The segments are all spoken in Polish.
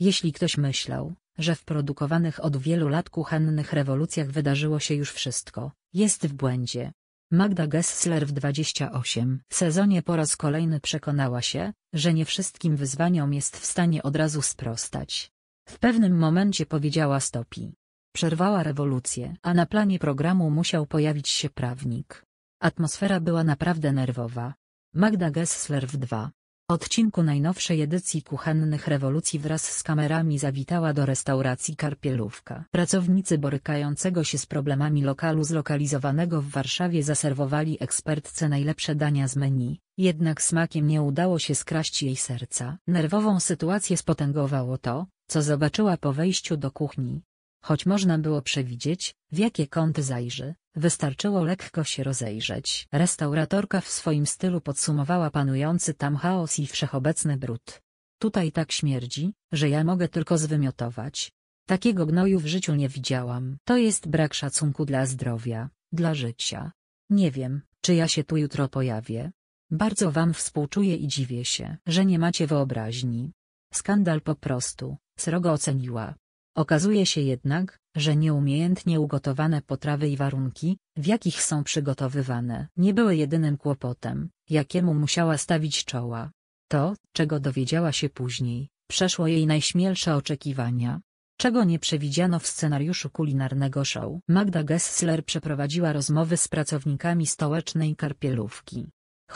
Jeśli ktoś myślał, że w produkowanych od wielu lat kuchennych rewolucjach wydarzyło się już wszystko, jest w błędzie. Magda Gessler w 28 sezonie po raz kolejny przekonała się, że nie wszystkim wyzwaniom jest w stanie od razu sprostać. W pewnym momencie powiedziała stopi. Przerwała rewolucję, a na planie programu musiał pojawić się prawnik. Atmosfera była naprawdę nerwowa. Magda Gessler w 2 odcinku najnowszej edycji Kuchennych Rewolucji wraz z kamerami zawitała do restauracji Karpielówka. Pracownicy borykającego się z problemami lokalu zlokalizowanego w Warszawie zaserwowali ekspertce najlepsze dania z menu, jednak smakiem nie udało się skraść jej serca. Nerwową sytuację spotęgowało to, co zobaczyła po wejściu do kuchni. Choć można było przewidzieć, w jakie kąty zajrzy, wystarczyło lekko się rozejrzeć. Restauratorka w swoim stylu podsumowała panujący tam chaos i wszechobecny brud. Tutaj tak śmierdzi, że ja mogę tylko zwymiotować. Takiego gnoju w życiu nie widziałam. To jest brak szacunku dla zdrowia, dla życia. Nie wiem, czy ja się tu jutro pojawię. Bardzo wam współczuję i dziwię się, że nie macie wyobraźni. Skandal po prostu, srogo oceniła. Okazuje się jednak, że nieumiejętnie ugotowane potrawy i warunki, w jakich są przygotowywane, nie były jedynym kłopotem, jakiemu musiała stawić czoła. To, czego dowiedziała się później, przeszło jej najśmielsze oczekiwania czego nie przewidziano w scenariuszu kulinarnego show. Magda Gessler przeprowadziła rozmowy z pracownikami stołecznej karpielówki,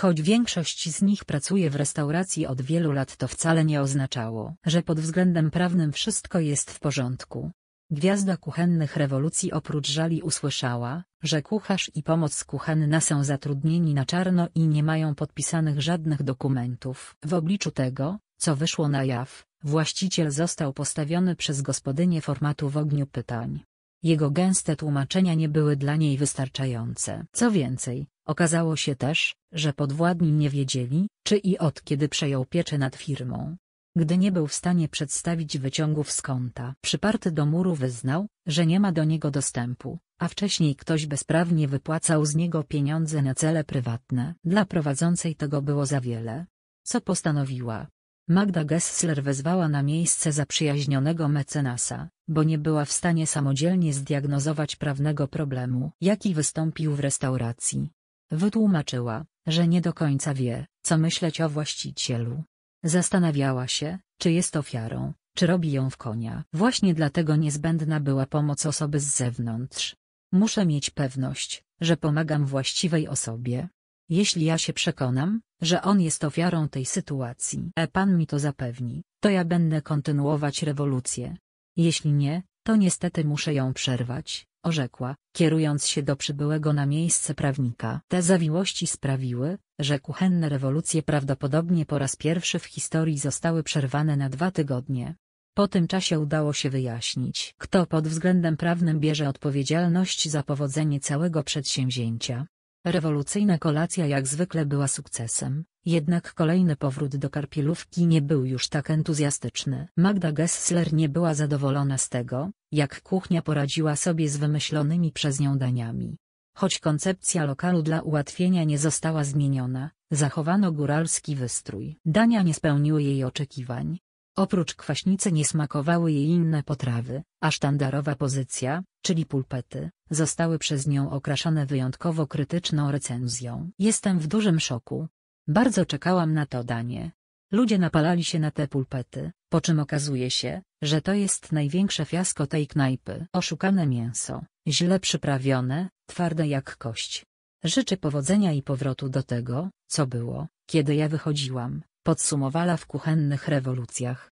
Choć większość z nich pracuje w restauracji od wielu lat to wcale nie oznaczało, że pod względem prawnym wszystko jest w porządku. Gwiazda kuchennych rewolucji oprócz żali usłyszała, że kucharz i pomoc kuchenna są zatrudnieni na czarno i nie mają podpisanych żadnych dokumentów. W obliczu tego, co wyszło na jaw, właściciel został postawiony przez gospodynię formatu w ogniu pytań. Jego gęste tłumaczenia nie były dla niej wystarczające. Co więcej, Okazało się też, że podwładni nie wiedzieli, czy i od kiedy przejął pieczę nad firmą. Gdy nie był w stanie przedstawić wyciągów z konta, przyparty do muru wyznał, że nie ma do niego dostępu, a wcześniej ktoś bezprawnie wypłacał z niego pieniądze na cele prywatne. Dla prowadzącej tego było za wiele. Co postanowiła? Magda Gessler wezwała na miejsce zaprzyjaźnionego mecenasa, bo nie była w stanie samodzielnie zdiagnozować prawnego problemu, jaki wystąpił w restauracji. Wytłumaczyła, że nie do końca wie, co myśleć o właścicielu. Zastanawiała się, czy jest ofiarą, czy robi ją w konia. Właśnie dlatego niezbędna była pomoc osoby z zewnątrz. Muszę mieć pewność, że pomagam właściwej osobie. Jeśli ja się przekonam, że on jest ofiarą tej sytuacji, a e, pan mi to zapewni, to ja będę kontynuować rewolucję. Jeśli nie, to niestety muszę ją przerwać, orzekła, kierując się do przybyłego na miejsce prawnika. Te zawiłości sprawiły, że kuchenne rewolucje prawdopodobnie po raz pierwszy w historii zostały przerwane na dwa tygodnie. Po tym czasie udało się wyjaśnić, kto pod względem prawnym bierze odpowiedzialność za powodzenie całego przedsięwzięcia. Rewolucyjna kolacja jak zwykle była sukcesem, jednak kolejny powrót do Karpielówki nie był już tak entuzjastyczny. Magda Gessler nie była zadowolona z tego, jak kuchnia poradziła sobie z wymyślonymi przez nią daniami. Choć koncepcja lokalu dla ułatwienia nie została zmieniona, zachowano góralski wystrój. Dania nie spełniły jej oczekiwań, Oprócz kwaśnicy nie smakowały jej inne potrawy, a sztandarowa pozycja, czyli pulpety, zostały przez nią okraszone wyjątkowo krytyczną recenzją. Jestem w dużym szoku. Bardzo czekałam na to danie. Ludzie napalali się na te pulpety, po czym okazuje się, że to jest największe fiasko tej knajpy. Oszukane mięso, źle przyprawione, twarde jak kość. Życzę powodzenia i powrotu do tego, co było, kiedy ja wychodziłam podsumowała w kuchennych rewolucjach.